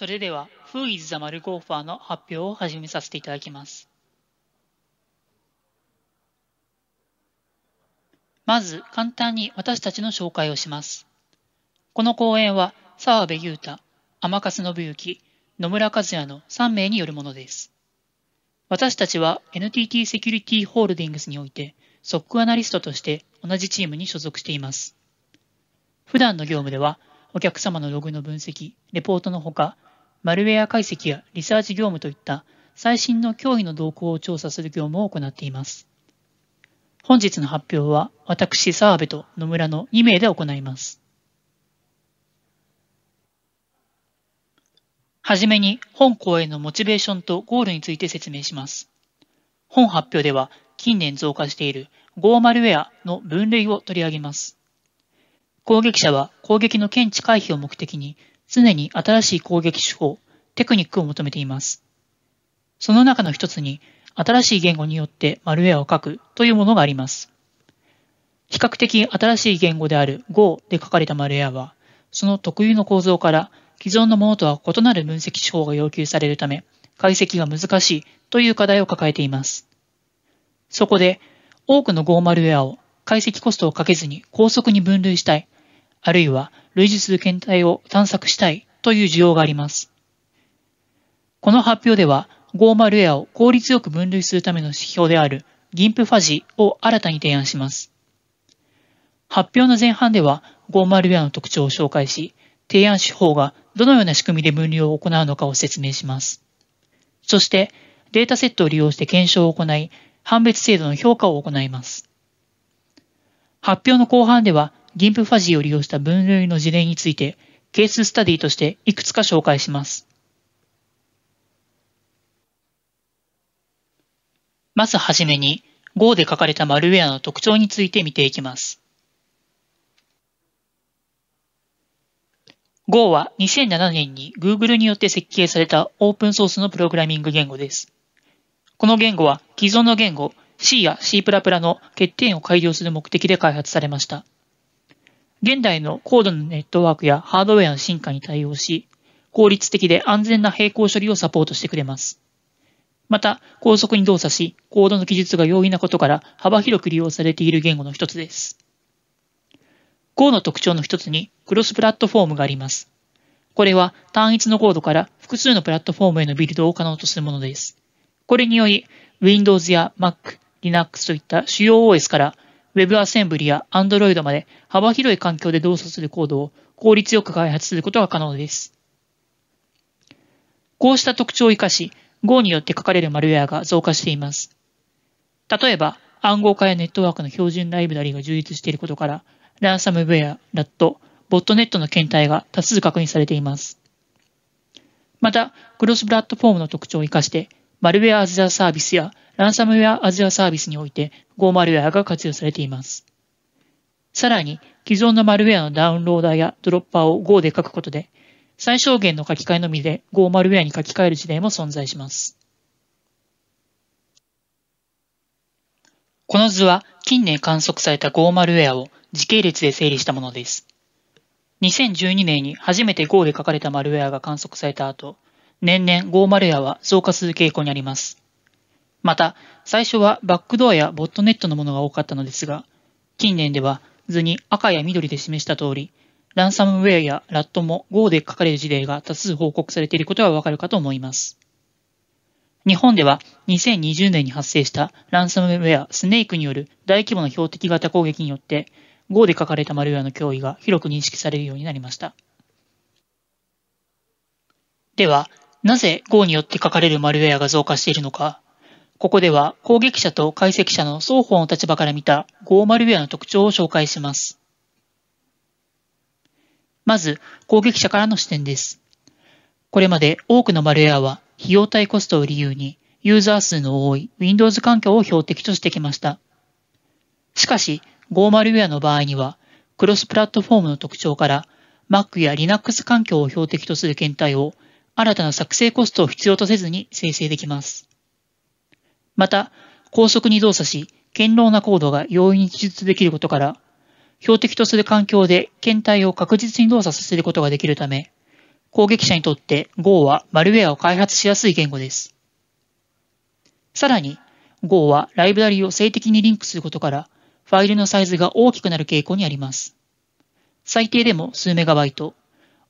それでは、Who is the m a r g o f e r の発表を始めさせていただきます。まず、簡単に私たちの紹介をします。この講演は、澤部裕太、天勝信之、野村和也の3名によるものです。私たちは NTT セキュリティホールディングスにおいて、ソックアナリストとして同じチームに所属しています。普段の業務では、お客様のログの分析、レポートのほか、マルウェア解析やリサーチ業務といった最新の脅威の動向を調査する業務を行っています。本日の発表は私澤部と野村の2名で行います。はじめに本校へのモチベーションとゴールについて説明します。本発表では近年増加している Go マルウェアの分類を取り上げます。攻撃者は攻撃の検知回避を目的に常に新しい攻撃手法、テクニックを求めています。その中の一つに、新しい言語によってマルウェアを書くというものがあります。比較的新しい言語である Go で書かれたマルウェアは、その特有の構造から既存のものとは異なる分析手法が要求されるため、解析が難しいという課題を抱えています。そこで、多くの Go マルウェアを解析コストをかけずに高速に分類したいあるいは類似する検体を探索したいという需要があります。この発表では、50A を効率よく分類するための指標である GIMP ファジを新たに提案します。発表の前半ではウェ a の特徴を紹介し、提案手法がどのような仕組みで分類を行うのかを説明します。そして、データセットを利用して検証を行い、判別制度の評価を行います。発表の後半では、ギンプファジーを利用した分類の事例について、ケーススタディとしていくつか紹介します。まずはじめに、Go で書かれたマルウェアの特徴について見ていきます。Go は2007年に Google によって設計されたオープンソースのプログラミング言語です。この言語は既存の言語 C や C++ の欠点を改良する目的で開発されました。現代の高度なネットワークやハードウェアの進化に対応し、効率的で安全な並行処理をサポートしてくれます。また、高速に動作し、コードの記述が容易なことから幅広く利用されている言語の一つです。Go の特徴の一つに、クロスプラットフォームがあります。これは単一のコードから複数のプラットフォームへのビルドを可能とするものです。これにより、Windows や Mac、Linux といった主要 OS から w e b アセンブリや Android まで幅広い環境で動作するコードを効率よく開発することが可能です。こうした特徴を生かし、Go によって書かれるマルウェアが増加しています。例えば、暗号化やネットワークの標準ライブラリが充実していることから、ランサムウェア、ラット、ボットネットの検体が多数確認されています。また、クロスプラットフォームの特徴を生かして、マルウェアアズアサービスやランサムウェアアズアサービスにおいて Go マルウェアが活用されています。さらに、既存のマルウェアのダウンローダーやドロッパーを Go で書くことで、最小限の書き換えのみで Go マルウェアに書き換える事例も存在します。この図は近年観測された Go マルウェアを時系列で整理したものです。2012年に初めて Go で書かれたマルウェアが観測された後、年々マルウェアは増加する傾向にあります。また、最初はバックドアやボットネットのものが多かったのですが、近年では図に赤や緑で示した通り、ランサムウェアやラットも Go で書かれる事例が多数報告されていることがわかるかと思います。日本では2020年に発生したランサムウェアスネークによる大規模な標的型攻撃によって Go で書かれたマルウェアの脅威が広く認識されるようになりました。では、なぜ Go によって書かれるマルウェアが増加しているのか、ここでは攻撃者と解析者の双方の立場から見た Go マルウェアの特徴を紹介します。まず、攻撃者からの視点です。これまで多くのマルウェアは費用対コストを理由にユーザー数の多い Windows 環境を標的としてきました。しかし、Go マルウェアの場合には、クロスプラットフォームの特徴から Mac や Linux 環境を標的とする検体を新たな作成コストを必要とせずに生成できます。また、高速に動作し、堅牢なコードが容易に記述できることから、標的とする環境で検体を確実に動作させることができるため、攻撃者にとって Go はマルウェアを開発しやすい言語です。さらに、Go はライブラリを性的にリンクすることから、ファイルのサイズが大きくなる傾向にあります。最低でも数メガバイト、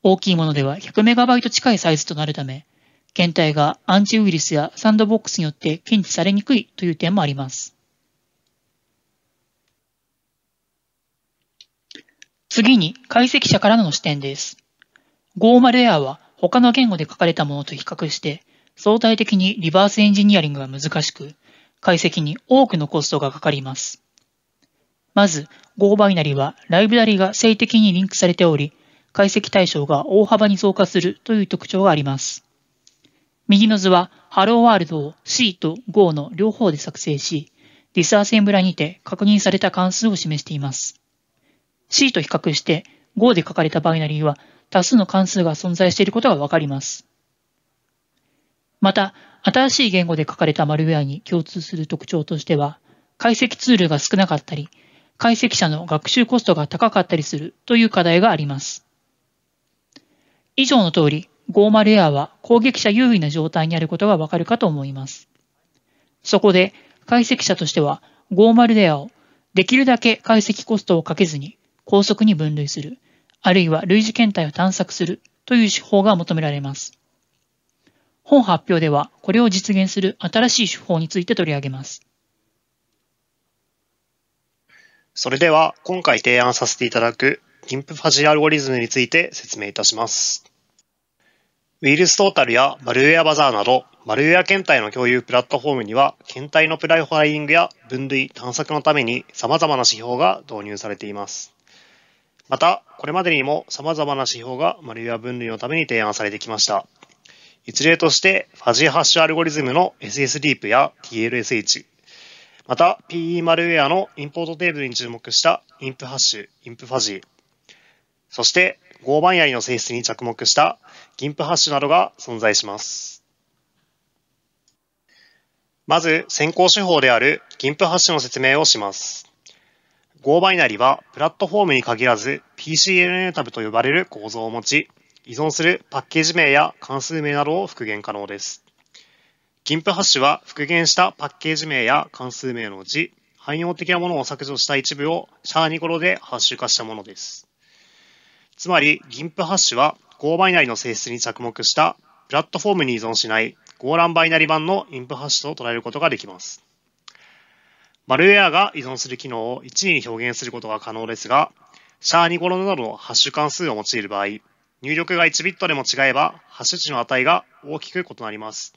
大きいものでは 100MB 近いサイズとなるため、検体がアンチウイルスやサンドボックスによって検知されにくいという点もあります。次に解析者からの視点です。GoMalAir は他の言語で書かれたものと比較して相対的にリバースエンジニアリングが難しく、解析に多くのコストがかかります。まず、GoBinary はライブラリが性的にリンクされており、解析対象が大幅に増加するという特徴があります。右の図は、ハローワールドを C と Go の両方で作成し、ディスアセンブラにて確認された関数を示しています。C と比較して Go で書かれたバイナリーは多数の関数が存在していることがわかります。また、新しい言語で書かれたマルウェアに共通する特徴としては、解析ツールが少なかったり、解析者の学習コストが高かったりするという課題があります。以上の通り、50エアは攻撃者優位な状態にあることがわかるかと思います。そこで、解析者としては、50エアをできるだけ解析コストをかけずに高速に分類する、あるいは類似検体を探索するという手法が求められます。本発表では、これを実現する新しい手法について取り上げます。それでは、今回提案させていただく GIMP ファジーアルゴリズムについて説明いたします。ウイルストータルやマルウェアバザーなど、マルウェア検体の共有プラットフォームには、検体のプライファイリングや分類、探索のために様々な指標が導入されています。また、これまでにも様々な指標がマルウェア分類のために提案されてきました。一例として、ファジーハッシュアルゴリズムの SSDeep や TLSH、また PE マルウェアのインポートテーブルに注目した i n p ハッシュ、i n p ファジー、そして合板槍の性質に着目した銀プハッシュなどが存在します。まず先行手法である銀プハッシュの説明をします。合板槍はプラットフォームに限らず PCNN タブと呼ばれる構造を持ち、依存するパッケージ名や関数名などを復元可能です。銀プハッシュは復元したパッケージ名や関数名のうち、汎用的なものを削除した一部をシャーニコロでハッシュ化したものです。つまり、ンプハッシュは Go バイナリの性質に着目したプラットフォームに依存しない Go ランバイナリ版のインプハッシュと捉えることができます。マルウェアが依存する機能を1位に表現することが可能ですが、シャーニゴロなどのハッシュ関数を用いる場合、入力が1ビットでも違えば、ハッシュ値の値が大きく異なります。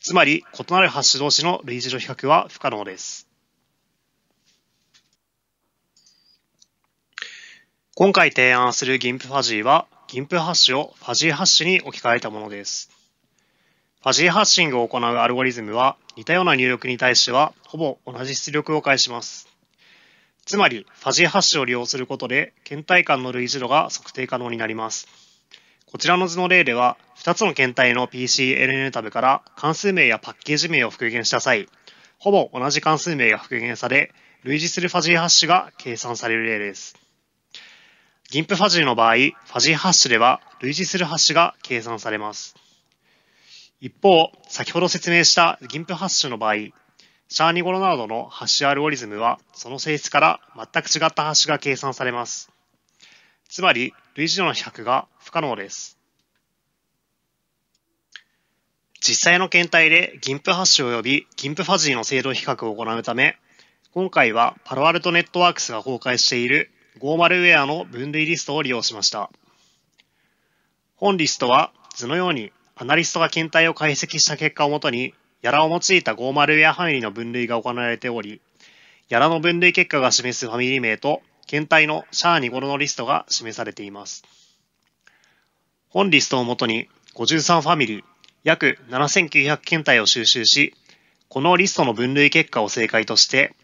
つまり、異なるハッシュ同士の類似の比較は不可能です。今回提案する GIMP ファジーは GIMP ハッシュをファジーハッシュに置き換えたものです。ファジーハッシングを行うアルゴリズムは似たような入力に対してはほぼ同じ出力を返します。つまり、ファジーハッシュを利用することで、検体間の類似度が測定可能になります。こちらの図の例では、2つの検体の PCLN タブから関数名やパッケージ名を復元した際、ほぼ同じ関数名が復元され、類似するファジーハッシュが計算される例です。ギンプファジーの場合、ファジーハッシュでは類似するハッシュが計算されます。一方、先ほど説明したギンプハッシュの場合、シャーニゴロなどのハッシュアルゴリズムは、その性質から全く違ったハッシュが計算されます。つまり、類似度の比較が不可能です。実際の検体でギンプハッシュ及びギンプファジーの精度比較を行うため、今回はパロアルトネットワークスが公開している50ウェアの分類リストを利用しました。本リストは図のようにアナリストが検体を解析した結果をもとに、やらを用いた50ウェアファミリーの分類が行われており、やらの分類結果が示すファミリー名と、検体のシャーニゴロのリストが示されています。本リストをもとに53ファミリー、約7900検体を収集し、このリストの分類結果を正解として、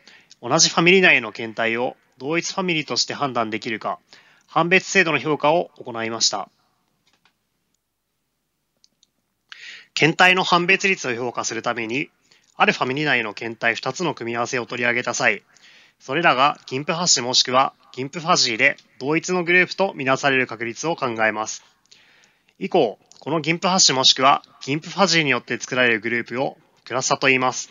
同じファミリー内の検体を同一ファミリーとして判断できるか、判別制度の評価を行いました。検体の判別率を評価するために、あるファミリー内の検体2つの組み合わせを取り上げた際、それらがギンプハッシュもしくはギンプファジーで同一のグループとみなされる確率を考えます。以降、このギンプハッシュもしくはギンプファジーによって作られるグループをクラスタと言います。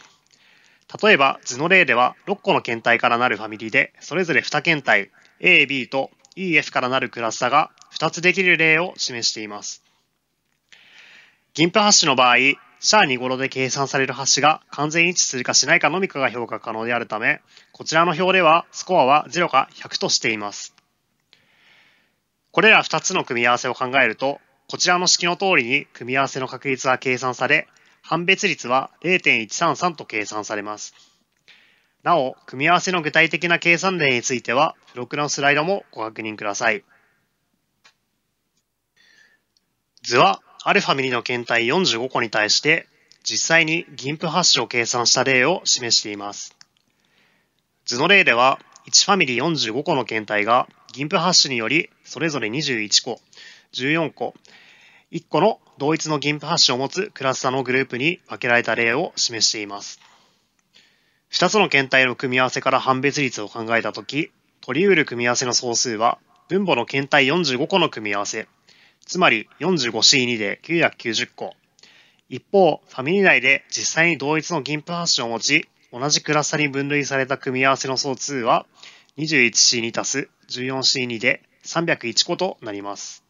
例えば図の例では6個の検体からなるファミリーでそれぞれ2検体 A、B と EF からなるクラスタが2つできる例を示しています。ギンプハッシュの場合、シャ a 2頃で計算されるハッシュが完全一致するかしないかのみかが評価可能であるため、こちらの表ではスコアは0か100としています。これら2つの組み合わせを考えると、こちらの式の通りに組み合わせの確率が計算され、判別率は0.133と計算されます。なお、組み合わせの具体的な計算例については、付録のスライドもご確認ください。図は、アルファミリの検体45個に対して、実際に銀プハッシュを計算した例を示しています。図の例では、1ファミリー45個の検体が、銀プハッシュにより、それぞれ21個、14個、1個の同一の銀シュを持つクラスタのグループに分けられた例を示しています。2つの検体の組み合わせから判別率を考えたとき、取り得る組み合わせの総数は、分母の検体45個の組み合わせ、つまり 45C2 で990個。一方、ファミリー内で実際に同一の銀シュを持ち、同じクラスタに分類された組み合わせの総数は、21C2 たす 14C2 で301個となります。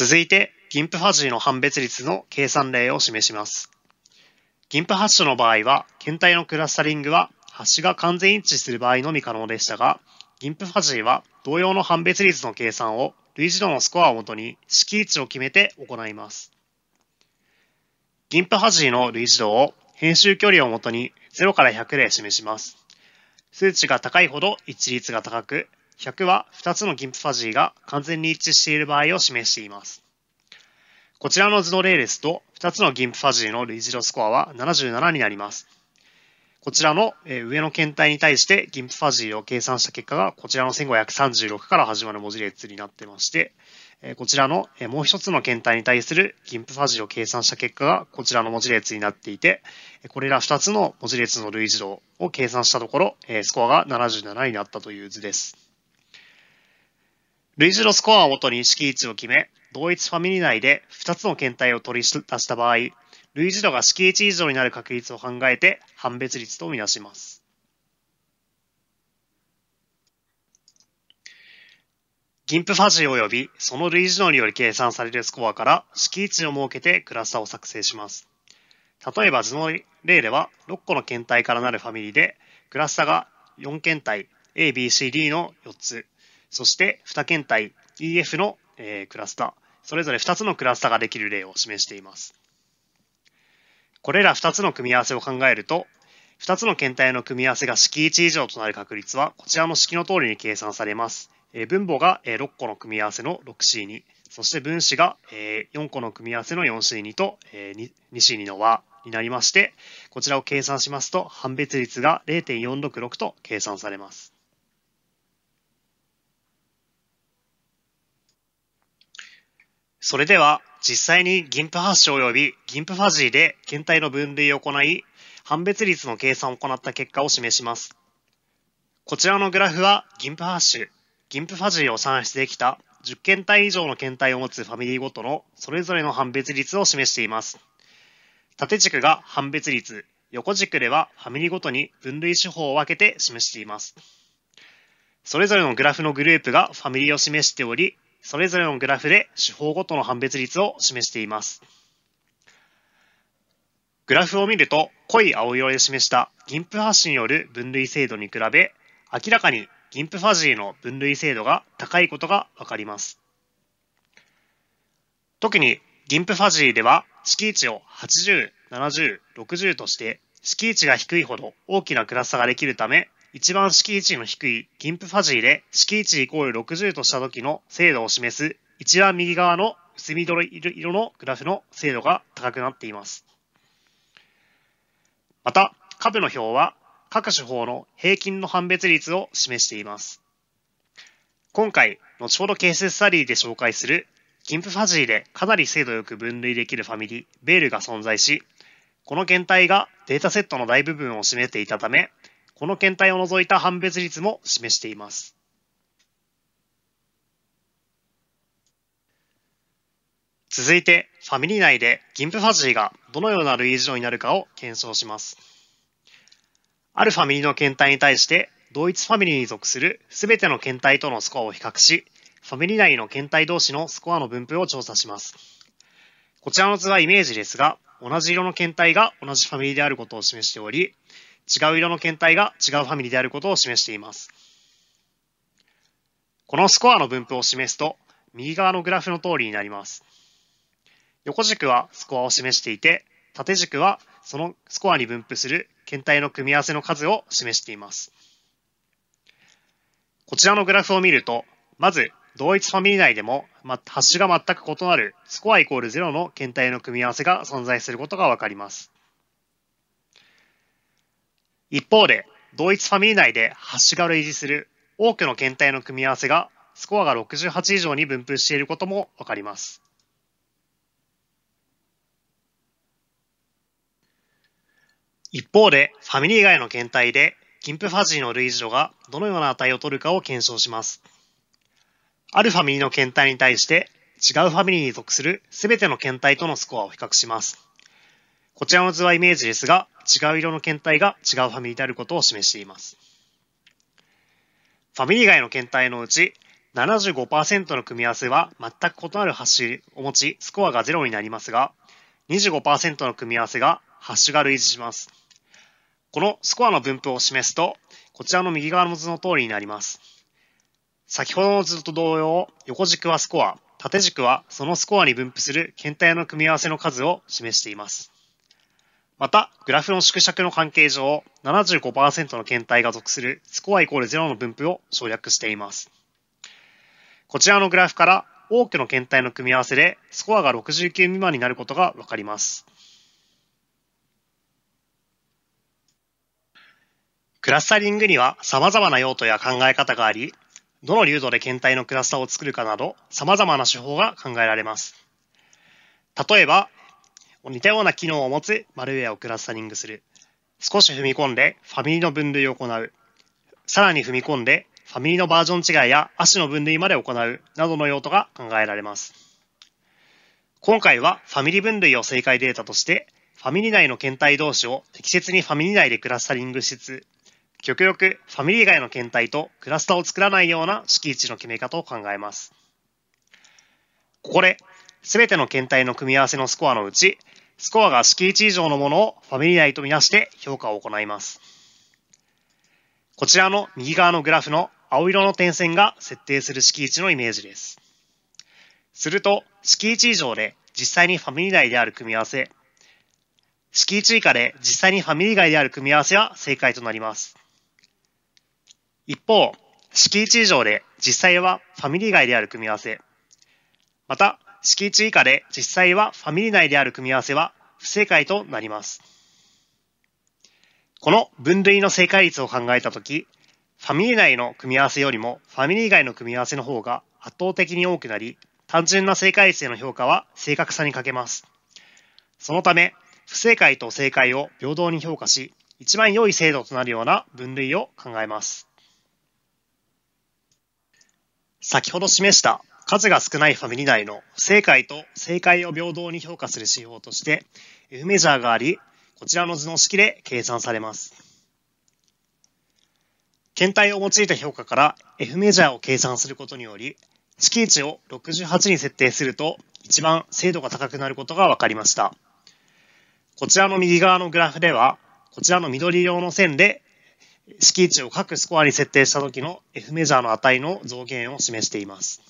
続いて、ギンプファジーの判別率の計算例を示します。ギンプ発症の場合は、検体のクラスタリングは、発が完全一致する場合のみ可能でしたが、ギンプファジーは同様の判別率の計算を類似度のスコアをもとに式位置を決めて行います。ギンプファジーの類似度を編集距離をもとに0から100で示します。数値が高いほど一致率が高く、100は2つのギンプファジーが完全に一致している場合を示しています。こちらの図の例ですと、2つのギンプファジーの類似度スコアは77になります。こちらの上の検体に対してギンプファジーを計算した結果がこちらの1536から始まる文字列になってまして、こちらのもう一つの検体に対するギンプファジーを計算した結果がこちらの文字列になっていて、これら2つの文字列の類似度を計算したところ、スコアが77になったという図です。類似のスコアをもとに式位置を決め、同一ファミリー内で2つの検体を取り出した場合、類似度が式位置以上になる確率を考えて判別率とみなします。ンプファジー及びその類似度により計算されるスコアから式位置を設けてクラスターを作成します。例えば図の例では6個の検体からなるファミリーでクラスターが4検体 ABCD の4つそして2検体 EF の、クラスター、それぞれ2つのクラスターができる例を示しています。これら2つの組み合わせを考えると、2つの検体の組み合わせが式1以上となる確率は、こちらの式の通りに計算されます。分母が6個の組み合わせの 6C2、そして分子が4個の組み合わせの 4C2 と 2C2 の和になりまして、こちらを計算しますと、判別率が0.466と計算されます。それでは実際にンプハッ発症及びギンプファジーで検体の分類を行い、判別率の計算を行った結果を示します。こちらのグラフはギンプハッシュ、ギンプファジーを算出できた10検体以上の検体を持つファミリーごとのそれぞれの判別率を示しています。縦軸が判別率、横軸ではファミリーごとに分類手法を分けて示しています。それぞれのグラフのグループがファミリーを示しており、それぞれのグラフで手法ごとの判別率を示しています。グラフを見ると、濃い青色で示した銀プ発信による分類精度に比べ、明らかに銀プファジーの分類精度が高いことがわかります。特に銀プファジーでは敷地を80、70、60として敷地が低いほど大きなクラスができるため一番敷地の低いンプファジーで敷地イコール60とした時の精度を示す一番右側の薄緑色のグラフの精度が高くなっています。また、下部の表は各手法の平均の判別率を示しています。今回、後ほどケーススタディで紹介するンプファジーでかなり精度よく分類できるファミリー、ベールが存在し、この検体がデータセットの大部分を占めていたため、この検体を除いた判別率も示しています。続いて、ファミリー内でギンプファジーがどのような類似度になるかを検証します。あるファミリーの検体に対して、同一ファミリーに属する全ての検体とのスコアを比較し、ファミリー内の検体同士のスコアの分布を調査します。こちらの図はイメージですが、同じ色の検体が同じファミリーであることを示しており、違う色の検体が違うファミリーであることを示しています。このスコアの分布を示すと、右側のグラフの通りになります。横軸はスコアを示していて、縦軸はそのスコアに分布する検体の組み合わせの数を示しています。こちらのグラフを見ると、まず同一ファミリー内でも、ま、ハが全く異なるスコアイコール0の検体の組み合わせが存在することがわかります。一方で、同一ファミリー内でハッシュが類似する多くの検体の組み合わせがスコアが68以上に分布していることもわかります。一方で、ファミリー以外の検体で、キンプファジーの類似度がどのような値を取るかを検証します。あるファミリーの検体に対して、違うファミリーに属する全ての検体とのスコアを比較します。こちらの図はイメージですが、違う色の検体が違うファミリーであることを示しています。ファミリー外の検体のうち、75%の組み合わせは全く異なるハッシュを持ち、スコアが0になりますが、25%の組み合わせがハッシュが類似します。このスコアの分布を示すと、こちらの右側の図の通りになります。先ほどの図と同様、横軸はスコア、縦軸はそのスコアに分布する検体の組み合わせの数を示しています。また、グラフの縮尺の関係上、75%の検体が属するスコアイコール0の分布を省略しています。こちらのグラフから多くの検体の組み合わせでスコアが69未満になることがわかります。クラスタリングには様々な用途や考え方があり、どの流度で検体のクラスターを作るかなど様々な手法が考えられます。例えば、似たような機能を持つマルウェアをクラスタリングする。少し踏み込んでファミリの分類を行う。さらに踏み込んでファミリのバージョン違いや足の分類まで行うなどの用途が考えられます。今回はファミリ分類を正解データとしてファミリ内の検体同士を適切にファミリ内でクラスタリングしつつ極力ファミリ外の検体とクラスターを作らないような敷地の決め方を考えます。ここですべての検体の組み合わせのスコアのうちスコアが式1以上のものをファミリー内とみなして評価を行います。こちらの右側のグラフの青色の点線が設定する式1のイメージです。すると、式1以上で実際にファミリー内である組み合わせ、式1以下で実際にファミリー外である組み合わせは正解となります。一方、式1以上で実際はファミリー外である組み合わせ、また敷地以下で実際はファミリー内である組み合わせは不正解となります。この分類の正解率を考えたとき、ファミリー内の組み合わせよりもファミリー外の組み合わせの方が圧倒的に多くなり、単純な正解率への評価は正確さに欠けます。そのため、不正解と正解を平等に評価し、一番良い精度となるような分類を考えます。先ほど示した数が少ないファミリー内の正解と正解を平等に評価する手法として F メジャーがあり、こちらの図の式で計算されます。検体を用いた評価から F メジャーを計算することにより、式位置を68に設定すると一番精度が高くなることが分かりました。こちらの右側のグラフでは、こちらの緑色の線で式位置を各スコアに設定した時の F メジャーの値の増減を示しています。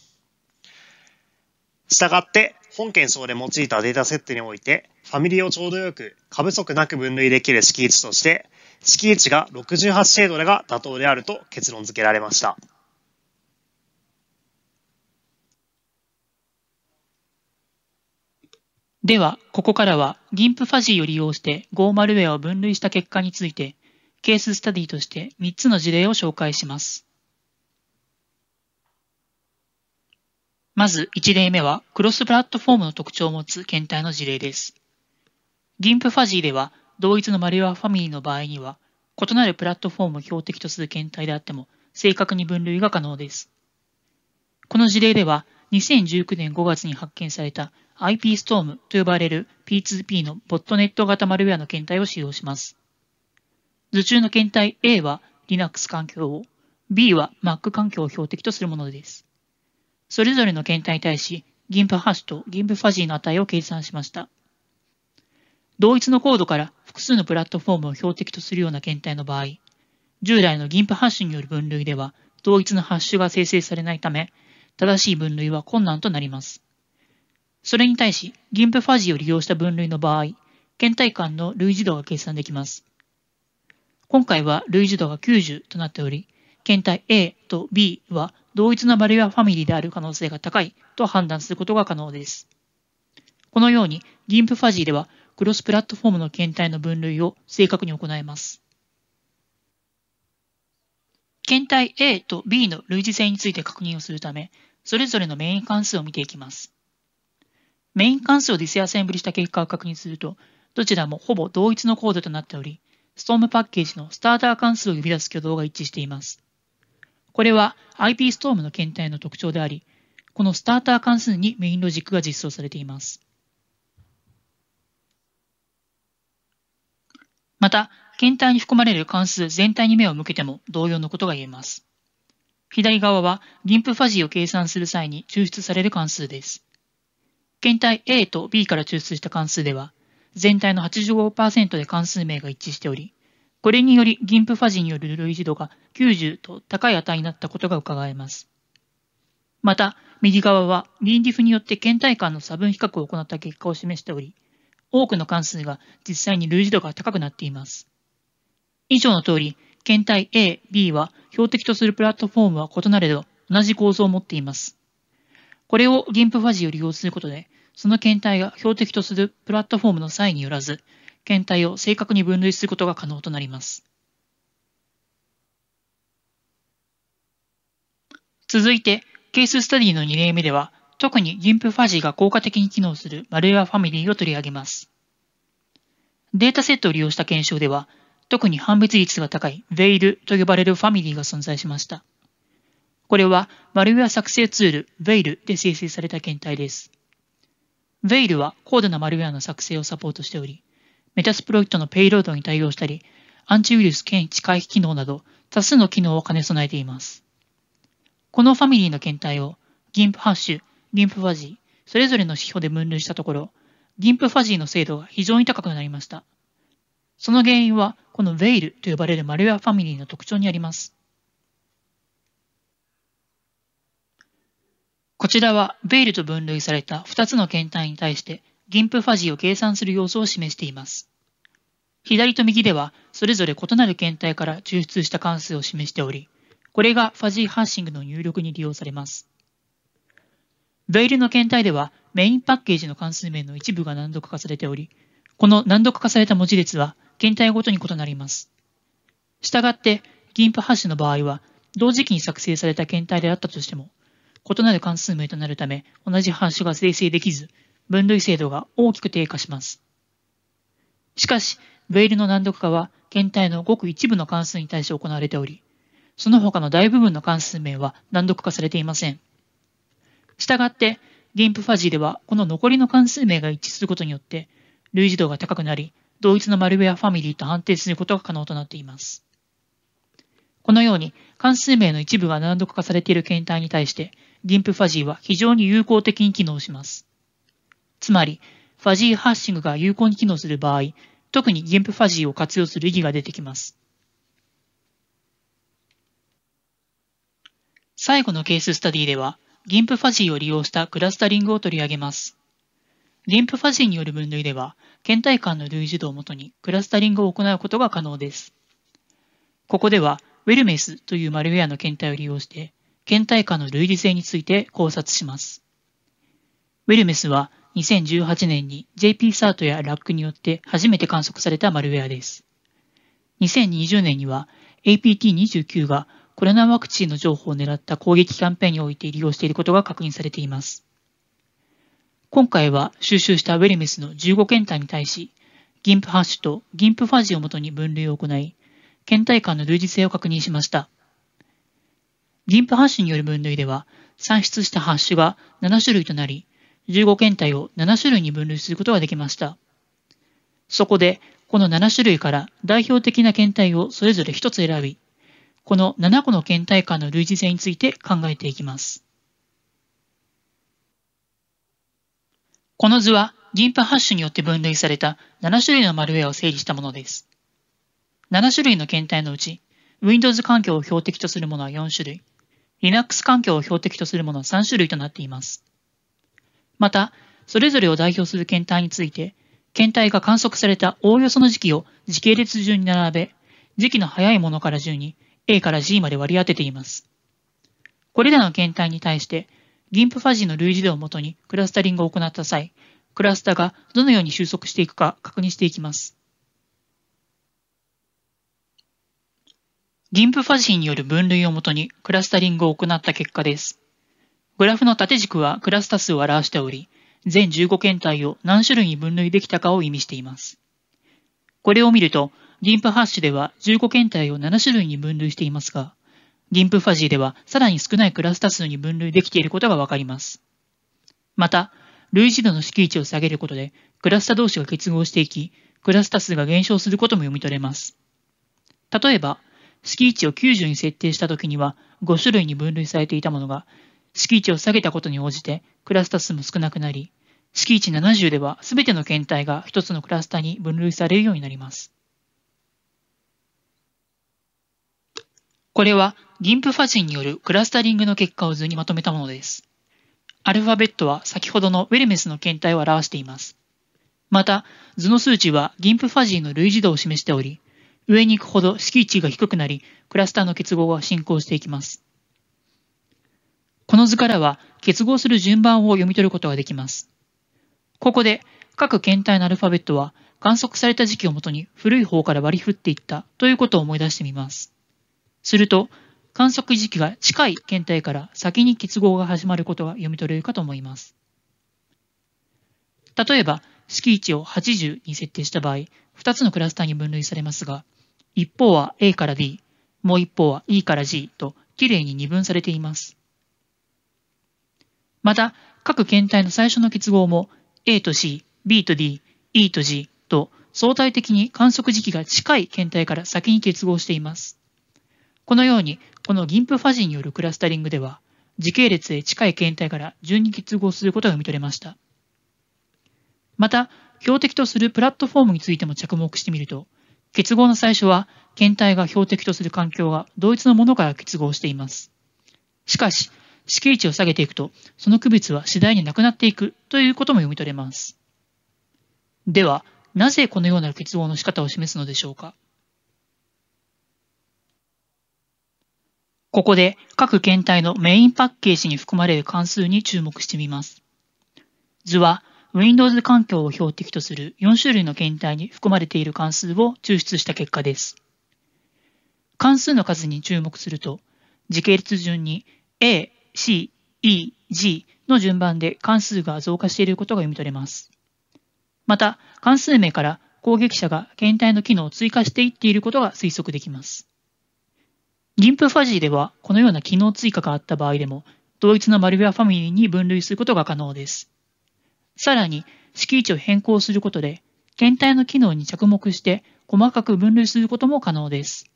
したがって、本件証で用いたデータセットにおいて、ファミリーをちょうどよく、過不足なく分類できる敷地として、敷地が68シェードが妥当であると結論付けられました。では、ここからは GIMP ファジーを利用してゴーマルウェアを分類した結果について、ケーススタディとして3つの事例を紹介します。まず1例目は、クロスプラットフォームの特徴を持つ検体の事例です。GIMP ファジーでは、同一のマリオアファミリーの場合には、異なるプラットフォームを標的とする検体であっても、正確に分類が可能です。この事例では、2019年5月に発見された IP ストームと呼ばれる P2P のボットネット型マルウェアの検体を使用します。図中の検体 A は Linux 環境を、B は Mac 環境を標的とするものです。それぞれの検体に対し、ギンプハッシュとギンプファジーの値を計算しました。同一のコードから複数のプラットフォームを標的とするような検体の場合、従来のギンプハッシュによる分類では、同一のハッシュが生成されないため、正しい分類は困難となります。それに対し、ギンプファジーを利用した分類の場合、検体間の類似度が計算できます。今回は類似度が90となっており、検体 A と B は同一のバリアファミリーである可能性が高いと判断することが可能です。このように、ギンプファジーでは、クロスプラットフォームの検体の分類を正確に行えます。検体 A と B の類似性について確認をするため、それぞれのメイン関数を見ていきます。メイン関数をディスアセンブリした結果を確認すると、どちらもほぼ同一のコードとなっており、ストームパッケージのスターター関数を呼び出す挙動が一致しています。これは IP ストームの検体の特徴であり、このスターター関数にメインロジックが実装されています。また、検体に含まれる関数全体に目を向けても同様のことが言えます。左側はンプファジーを計算する際に抽出される関数です。検体 A と B から抽出した関数では、全体の85%で関数名が一致しており、これによりンプファジによる類似度が90と高い値になったことが伺えます。また、右側は臨時譜によって検体間の差分比較を行った結果を示しており、多くの関数が実際に類似度が高くなっています。以上の通り、検体 A、B は標的とするプラットフォームは異なれど、同じ構造を持っています。これを GIMP ファジーを利用することで、その検体が標的とするプラットフォームの際によらず、検体を正確に分類することが可能となります。続いて、ケーススタディの2例目では、特に g ンプファジーが効果的に機能するマルウェアファミリーを取り上げます。データセットを利用した検証では、特に判別率が高い VEIL と呼ばれるファミリーが存在しました。これは、マルウェア作成ツール VEIL で生成された検体です。VEIL は高度なマルウェアの作成をサポートしており、メタスプロイトのペイロードに対応したり、アンチウイルス検知回避機能など多数の機能を兼ね備えています。このファミリーの検体をギンプハッシュ、ギンプファジー、それぞれの指標で分類したところ、ギンプファジーの精度が非常に高くなりました。その原因は、このウェイルと呼ばれるマルウェアファミリーの特徴にあります。こちらはベイルと分類された2つの検体に対して、ギンプファジーを計算する要素を示しています。左と右では、それぞれ異なる検体から抽出した関数を示しており、これがファジーハッシングの入力に利用されます。ベイルの検体では、メインパッケージの関数名の一部が難読化されており、この難読化された文字列は、検体ごとに異なります。したがって、ギンプハッシュの場合は、同時期に作成された検体であったとしても、異なる関数名となるため、同じハッシュが生成できず、分類精度が大きく低下します。しかし、ベイルの難読化は検体のごく一部の関数に対して行われており、その他の大部分の関数名は難読化されていません。したがって、ンプファジーではこの残りの関数名が一致することによって、類似度が高くなり、同一のマルウェアファミリーと判定することが可能となっています。このように、関数名の一部が難読化されている検体に対して、ンプファジーは非常に有効的に機能します。つまり、ファジーハッシングが有効に機能する場合、特にギンプファジーを活用する意義が出てきます。最後のケーススタディでは、ギンプファジーを利用したクラスタリングを取り上げます。ギンプファジーによる分類では、検体間の類似度をもとにクラスタリングを行うことが可能です。ここでは、ウェルメスというマルウェアの検体を利用して、検体間の類似性について考察します。ウェルメスは2018年に JPSART や LAC によって初めて観測されたマルウェアです。2020年には APT29 がコロナワクチンの情報を狙った攻撃キャンペーンにおいて利用していることが確認されています。今回は収集したウェルメスの15検体に対し、GIMP ハッシュと GIMP ファジをもとに分類を行い、検体間の類似性を確認しました。GIMP ハッシュによる分類では、算出したハッシュが7種類となり、15検体を7種類に分類することができました。そこで、この7種類から代表的な検体をそれぞれ1つ選び、この7個の検体間の類似性について考えていきます。この図は、ンパハッシュによって分類された7種類のマルウェアを整理したものです。7種類の検体のうち、Windows 環境を標的とするものは4種類、Linux 環境を標的とするものは3種類となっています。また、それぞれを代表する検体について、検体が観測されたおおよその時期を時系列順に並べ、時期の早いものから順に A から G まで割り当てています。これらの検体に対して、ギンプファジーの類似度をもとにクラスタリングを行った際、クラスタがどのように収束していくか確認していきます。ギンプファジーによる分類をもとにクラスタリングを行った結果です。グラフの縦軸はクラスタ数を表しており、全15検体を何種類に分類できたかを意味しています。これを見ると、リンプハッシュでは15検体を7種類に分類していますが、リンプファジーではさらに少ないクラスタ数に分類できていることがわかります。また、類似度の位値を下げることで、クラスタ同士が結合していき、クラスタ数が減少することも読み取れます。例えば、位値を90に設定したときには5種類に分類されていたものが敷地を下げたことに応じてクラスタ数も少なくなり、敷地70では全ての検体が1つのクラスタに分類されるようになります。これはギンプファジンによるクラスタリングの結果を図にまとめたものです。アルファベットは先ほどのウェルメスの検体を表しています。また、図の数値はギンプファジーの類似度を示しており、上に行くほど敷地が低くなり、クラスターの結合が進行していきます。この図からは結合する順番を読み取ることができます。ここで各検体のアルファベットは観測された時期をもとに古い方から割り振っていったということを思い出してみます。すると、観測時期が近い検体から先に結合が始まることが読み取れるかと思います。例えば、式置を80に設定した場合、2つのクラスターに分類されますが、一方は A から D、もう一方は E から G ときれいに二分されています。また、各検体の最初の結合も A と C、B と D、E と G と相対的に観測時期が近い検体から先に結合しています。このように、このギンプファジによるクラスタリングでは、時系列へ近い検体から順に結合することが読み取れました。また、標的とするプラットフォームについても着目してみると、結合の最初は、検体が標的とする環境が同一のものから結合しています。しかし、死刑値を下げていくと、その区別は次第になくなっていくということも読み取れます。では、なぜこのような結合の仕方を示すのでしょうかここで各検体のメインパッケージに含まれる関数に注目してみます。図は Windows 環境を標的とする4種類の検体に含まれている関数を抽出した結果です。関数の数に注目すると、時系列順に A、C、E、G の順番で関数が増加していることが読み取れます。また、関数名から攻撃者が検体の機能を追加していっていることが推測できます。リンプファジーでは、このような機能追加があった場合でも、同一のマルウェアファミリーに分類することが可能です。さらに、位置を変更することで、検体の機能に着目して細かく分類することも可能です。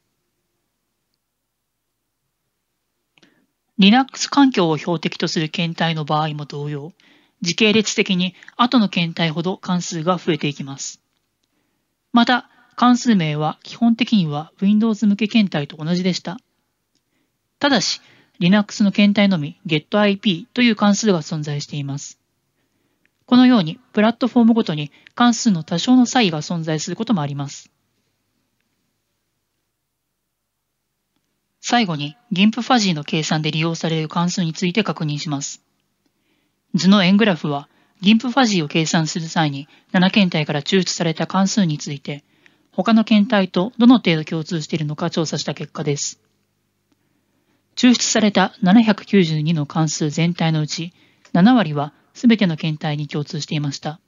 Linux 環境を標的とする検体の場合も同様、時系列的に後の検体ほど関数が増えていきます。また、関数名は基本的には Windows 向け検体と同じでした。ただし、Linux の検体のみ getip という関数が存在しています。このように、プラットフォームごとに関数の多少の差異が存在することもあります。最後に、ギンプファジーの計算で利用される関数について確認します。図の円グラフは、ギンプファジーを計算する際に7検体から抽出された関数について、他の検体とどの程度共通しているのか調査した結果です。抽出された792の関数全体のうち、7割は全ての検体に共通していました。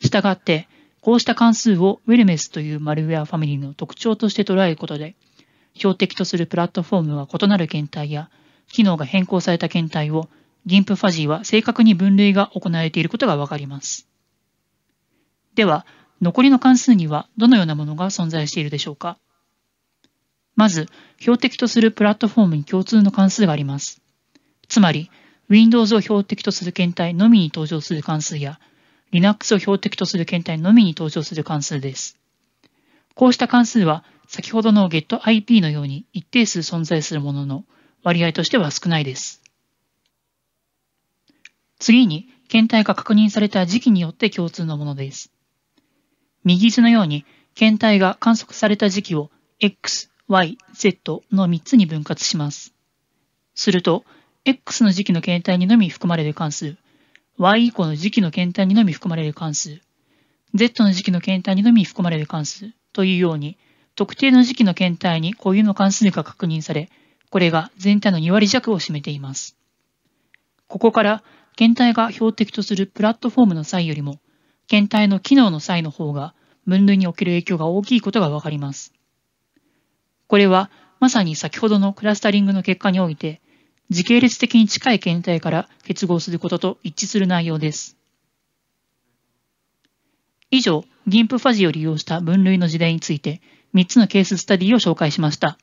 したがって、こうした関数をウェルメスというマルウェアファミリーの特徴として捉えることで、標的とするプラットフォームは異なる検体や、機能が変更された検体を GIMP ファジーは正確に分類が行われていることがわかります。では、残りの関数にはどのようなものが存在しているでしょうかまず、標的とするプラットフォームに共通の関数があります。つまり、Windows を標的とする検体のみに登場する関数や、Linux を標的とする検体のみに登場する関数です。こうした関数は、先ほどの GetIP のように一定数存在するものの割合としては少ないです。次に、検体が確認された時期によって共通のものです。右図のように、検体が観測された時期を X、Y、Z の3つに分割します。すると、X の時期の検体にのみ含まれる関数、Y 以降の時期の検体にのみ含まれる関数、Z の時期の検体にのみ含まれる関数というように、特定の時期の検体に固有の関数が確認され、これが全体の2割弱を占めています。ここから、検体が標的とするプラットフォームの際よりも、検体の機能の際の方が分類における影響が大きいことがわかります。これは、まさに先ほどのクラスタリングの結果において、時系列的に近い検体から結合することと一致する内容です。以上、ギンプファジを利用した分類の事例について3つのケーススタディを紹介しました。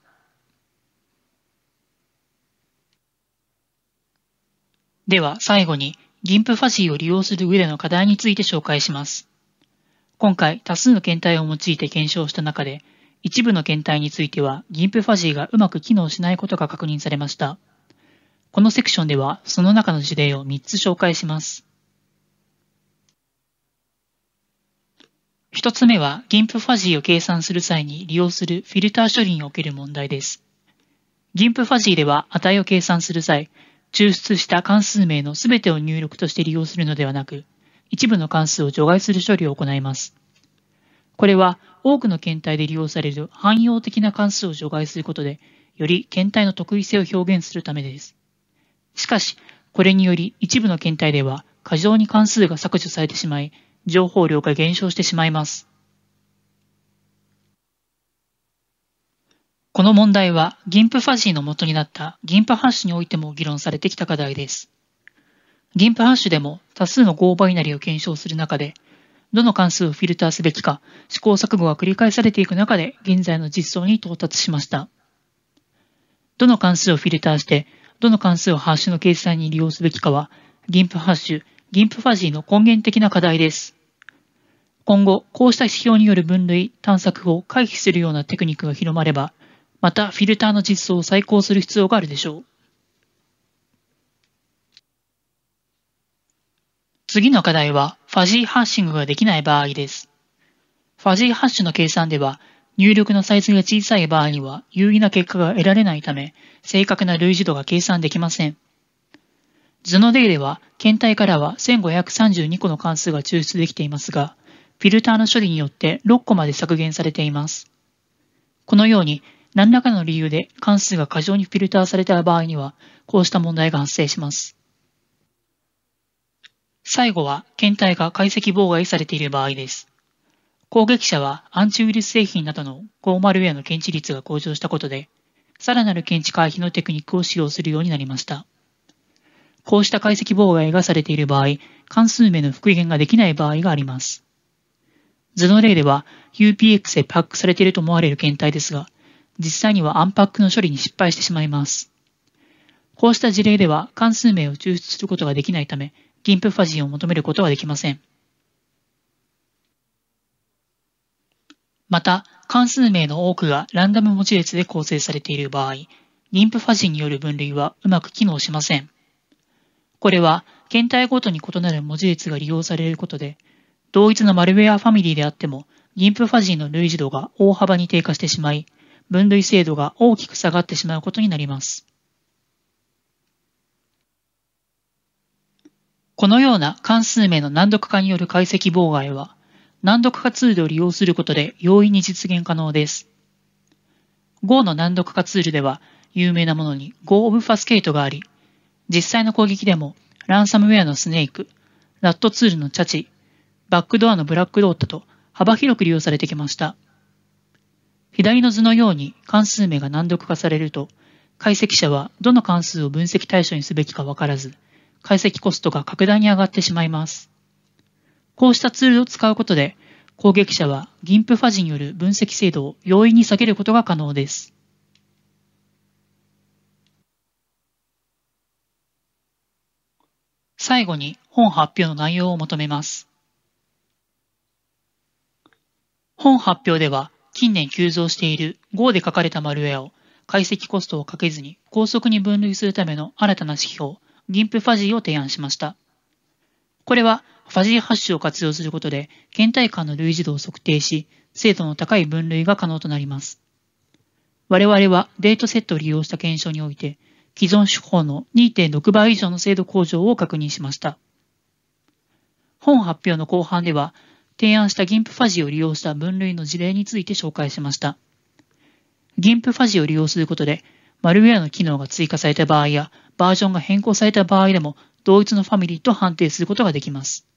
では最後に GIMP ファシーを利用する上での課題について紹介します。今回多数の検体を用いて検証した中で、一部の検体については GIMP ファジーがうまく機能しないことが確認されました。このセクションではその中の事例を3つ紹介します。一つ目は、銀プファジーを計算する際に利用するフィルター処理における問題です。銀プファジーでは、値を計算する際、抽出した関数名の全てを入力として利用するのではなく、一部の関数を除外する処理を行います。これは、多くの検体で利用される汎用的な関数を除外することで、より検体の特異性を表現するためです。しかし、これにより一部の検体では過剰に関数が削除されてしまい、情報量が減少してしまいます。この問題は GIMP ファジーの元になった GIMP ハッシュにおいても議論されてきた課題です。GIMP ハッシュでも多数の合場バイナリを検証する中で、どの関数をフィルターすべきか試行錯誤が繰り返されていく中で現在の実装に到達しました。どの関数をフィルターして、どの関数をハッシュの計算に利用すべきかは、GIMP ハッシュギンプファジーの根源的な課題です。今後、こうした指標による分類、探索を回避するようなテクニックが広まれば、またフィルターの実装を再考する必要があるでしょう。次の課題は、ファジーハッシングができない場合です。ファジーハッシュの計算では、入力のサイズが小さい場合には有意な結果が得られないため、正確な類似度が計算できません。図の例では、検体からは1532個の関数が抽出できていますが、フィルターの処理によって6個まで削減されています。このように、何らかの理由で関数が過剰にフィルターされた場合には、こうした問題が発生します。最後は、検体が解析妨害されている場合です。攻撃者はアンチウイルス製品などのゴーマルウェアの検知率が向上したことで、さらなる検知回避のテクニックを使用するようになりました。こうした解析妨害がされている場合、関数名の復元ができない場合があります。図の例では UPX でパックされていると思われる検体ですが、実際にはアンパックの処理に失敗してしまいます。こうした事例では関数名を抽出することができないため、リンプファジーを求めることはできません。また、関数名の多くがランダム文字列で構成されている場合、リンプファジーによる分類はうまく機能しません。これは、検体ごとに異なる文字列が利用されることで、同一のマルウェアファミリーであっても、ンプファジーの類似度が大幅に低下してしまい、分類精度が大きく下がってしまうことになります。このような関数名の難読化による解析妨害は、難読化ツールを利用することで容易に実現可能です。Go の難読化ツールでは、有名なものに Go o f f a s c a t e があり、実際の攻撃でも、ランサムウェアのスネーク、ラットツールのチャチ、バックドアのブラックロータと幅広く利用されてきました。左の図のように関数名が難読化されると、解析者はどの関数を分析対象にすべきかわからず、解析コストが格段に上がってしまいます。こうしたツールを使うことで、攻撃者はギンプファジによる分析精度を容易に下げることが可能です。最後に本発表の内容を求めます。本発表では近年急増している Go で書かれたマルウェアを解析コストをかけずに高速に分類するための新たな指標 GIMP ファジーを提案しました。これはファジーハッシュを活用することで検体感の類似度を測定し精度の高い分類が可能となります。我々はデートセットを利用した検証において既存手法の2.6倍以上の精度向上を確認しました。本発表の後半では、提案した GIMP ファジを利用した分類の事例について紹介しました。GIMP ファジを利用することで、マルウェアの機能が追加された場合や、バージョンが変更された場合でも、同一のファミリーと判定することができます。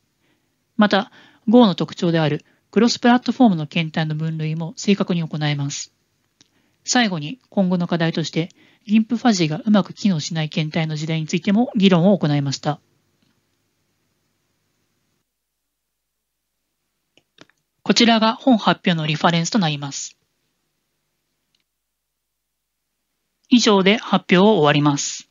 また、Go の特徴であるクロスプラットフォームの検体の分類も正確に行えます。最後に、今後の課題として、リンプファジーがうまく機能しない検体の時代についても議論を行いました。こちらが本発表のリファレンスとなります。以上で発表を終わります。